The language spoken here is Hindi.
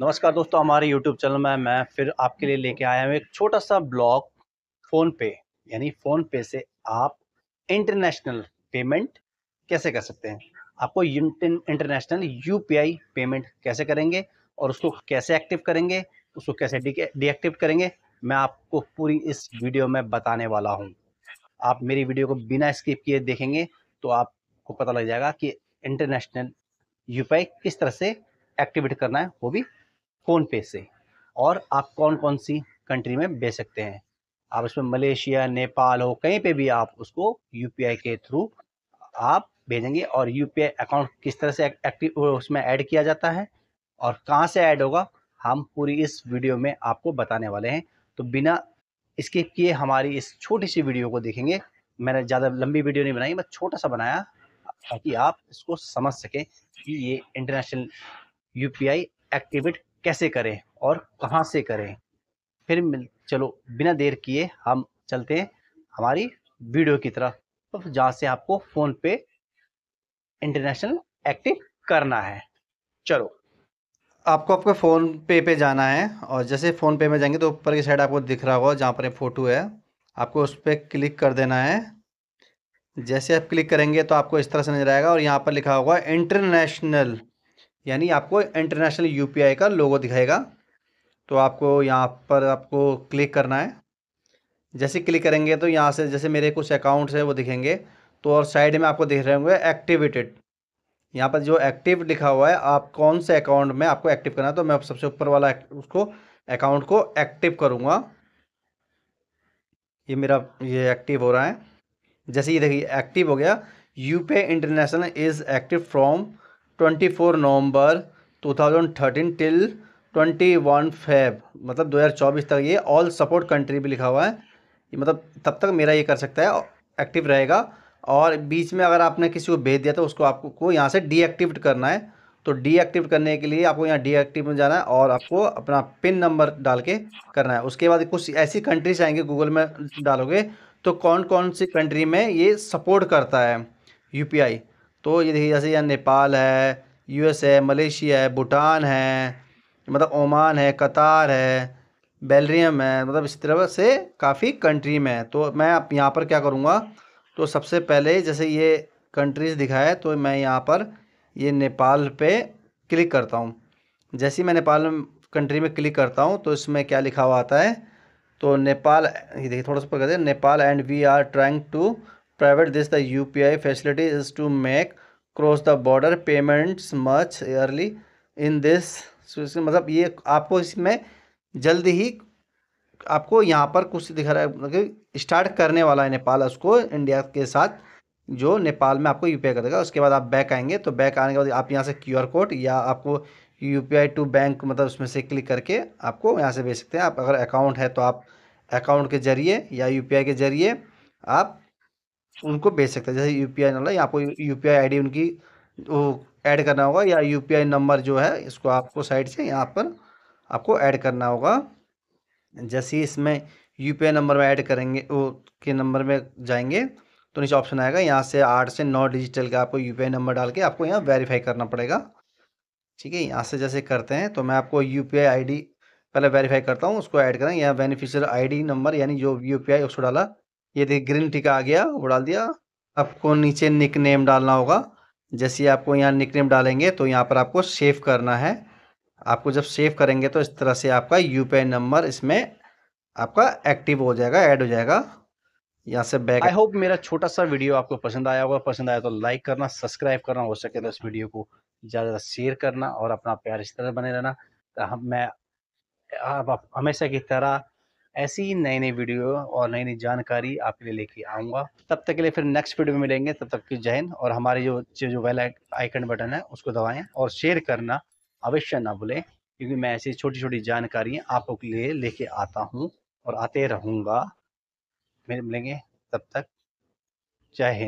नमस्कार दोस्तों हमारे YouTube चैनल में मैं फिर आपके लिए लेके आया हूँ एक छोटा सा ब्लॉग फ़ोन पे यानी फ़ोन पे से आप इंटरनेशनल पेमेंट कैसे कर सकते हैं आपको इंटरनेशनल यू पेमेंट कैसे करेंगे और उसको कैसे एक्टिव करेंगे उसको कैसे डीएक्टिव करेंगे मैं आपको पूरी इस वीडियो में बताने वाला हूँ आप मेरी वीडियो को बिना स्किप किए देखेंगे तो आपको पता लग जाएगा कि इंटरनेशनल यू किस तरह से एक्टिवेट करना है वो भी फ़ोन पे से और आप कौन कौन सी कंट्री में भेज सकते हैं आप इसमें मलेशिया नेपाल हो कहीं पे भी आप उसको यू के थ्रू आप भेजेंगे और यू अकाउंट किस तरह से एक्टिव उसमें ऐड किया जाता है और कहाँ से ऐड होगा हम पूरी इस वीडियो में आपको बताने वाले हैं तो बिना इसके किए हमारी इस छोटी सी वीडियो को देखेंगे मैंने ज़्यादा लंबी वीडियो नहीं बनाई बस छोटा सा बनाया ताकि आप इसको समझ सकें कि ये इंटरनेशनल यूपीआई एक्टिवेट कैसे करें और कहाँ से करें फिर मिल चलो बिना देर किए हम चलते हैं हमारी वीडियो की तरफ तो जहाँ से आपको फ़ोन पे इंटरनेशनल एक्टिव करना है चलो आपको आपके फ़ोन पे पे जाना है और जैसे फ़ोन पे में जाएंगे तो ऊपर की साइड आपको दिख रहा होगा जहाँ पर फ़ोटो है आपको उस पर क्लिक कर देना है जैसे आप क्लिक करेंगे तो आपको इस तरह से नजर आएगा और यहाँ पर लिखा होगा इंटरनेशनल यानी आपको इंटरनेशनल यू का लोगो दिखाएगा तो आपको यहाँ पर आपको क्लिक करना है जैसे क्लिक करेंगे तो यहाँ से जैसे मेरे कुछ अकाउंट्स हैं वो दिखेंगे तो और साइड में आपको दिख रहे होंगे एक्टिवेटेड यहाँ पर जो एक्टिव लिखा हुआ है आप कौन से अकाउंट में आपको एक्टिव करना है तो मैं सबसे ऊपर वाला उसको अकाउंट को एक्टिव करूँगा ये मेरा ये एक्टिव हो रहा है जैसे ये देखिए एक्टिव हो गया U international is active from twenty four November two thousand thirteen till twenty one Feb मतलब दो हज़ार चौबीस तक ये ऑल सपोर्ट कंट्री भी लिखा हुआ है ये मतलब तब तक मेरा ये कर सकता है एक्टिव रहेगा और बीच में अगर आपने किसी को भेज दिया तो उसको आपको यहाँ से डीएक्टिवेट करना है तो डीएक्टिव करने के लिए आपको यहाँ डीएक्टिव में जाना है और आपको अपना पिन नंबर डाल के करना है उसके बाद कुछ ऐसी कंट्रीज आएंगे गूगल में डालोगे तो कौन कौन सी कंट्री में ये सपोर्ट करता है यूपीआई तो ये देखिए जैसे यहाँ नेपाल है एस है मलेशिया है भूटान है मतलब ओमान है कतार है बेलरियम है मतलब इस तरह से काफ़ी कंट्री में है तो मैं आप यहाँ पर क्या करूँगा तो सबसे पहले जैसे ये कंट्रीज़ दिखाए तो मैं यहाँ पर ये नेपाल पे क्लिक करता हूँ जैसे ही मैं नेपाल कंट्री में क्लिक करता हूँ तो इसमें क्या लिखा हुआ आता है तो नेपाल ये देखिए थोड़ा सा पकड़ Nepal and we are trying to the this the UPI facility is to make cross the border payments much early in this मतलब ये आपको इसमें जल्द ही आपको यहाँ पर कुछ दिख रहा है स्टार्ट मतलब करने वाला है नेपाल उसको इंडिया के साथ जो नेपाल में आपको यू कर देगा उसके बाद आप बैक आएंगे तो बैक आने के बाद आप यहाँ से क्यू कोड या आपको यू टू बैंक मतलब उसमें से क्लिक करके आपको यहाँ से भेज सकते हैं आप अगर अकाउंट है तो आप अकाउंट के जरिए या यू के जरिए आप उनको भेज सकते हैं जैसे यू आई नंबर या आपको यू आई डी उनकी वो ऐड करना होगा या यू पी आई नंबर जो है इसको आपको साइड से यहाँ पर आपको ऐड करना होगा जैसे इसमें यू पी आई नंबर में ऐड करेंगे वो के नंबर में जाएंगे तो नीचे ऑप्शन आएगा यहाँ से आठ से नौ डिजिटल का आपको यू पी आई नंबर डाल के आपको यहाँ वेरीफाई करना पड़ेगा ठीक है यहाँ से जैसे करते हैं तो मैं आपको यू आई डी पहले वेरीफाई करता हूँ उसको ऐड करें यहाँ बेनिफिशियल डी नंबर यानी जो यू आई उसको डाला ये देखिए ग्रीन टिक आ गया वो डाल दिया आपको नीचे निक नेम डालना होगा जैसे आपको यहाँ निक नेम डालेंगे तो यहाँ पर आपको सेव करना है आपको जब सेव करेंगे तो इस तरह से आपका यू नंबर इसमें आपका एक्टिव हो जाएगा ऐड हो जाएगा यहाँ से बैक आई होप मेरा छोटा सा वीडियो आपको पसंद आया होगा पसंद आया तो लाइक करना सब्सक्राइब करना हो सके तो इस वीडियो को ज़्यादा ज़्यादा शेयर करना और अपना प्यार इस तरह बने रहना तो हम मैं आप हमेशा की तरह ऐसी ही नई नई वीडियो और नई नई जानकारी आपके लिए लेके आऊँगा तब तक के लिए फिर नेक्स्ट वीडियो में मिलेंगे तब तक की जय हिंद और हमारे जो जो वेल आइकन बटन है उसको दबाएँ और शेयर करना अवश्य ना भूलें क्योंकि मैं ऐसी छोटी छोटी जानकारियाँ आपको के लिए लेके आता हूँ और आते रहूँगा मिलेंगे तब तक जय हिंद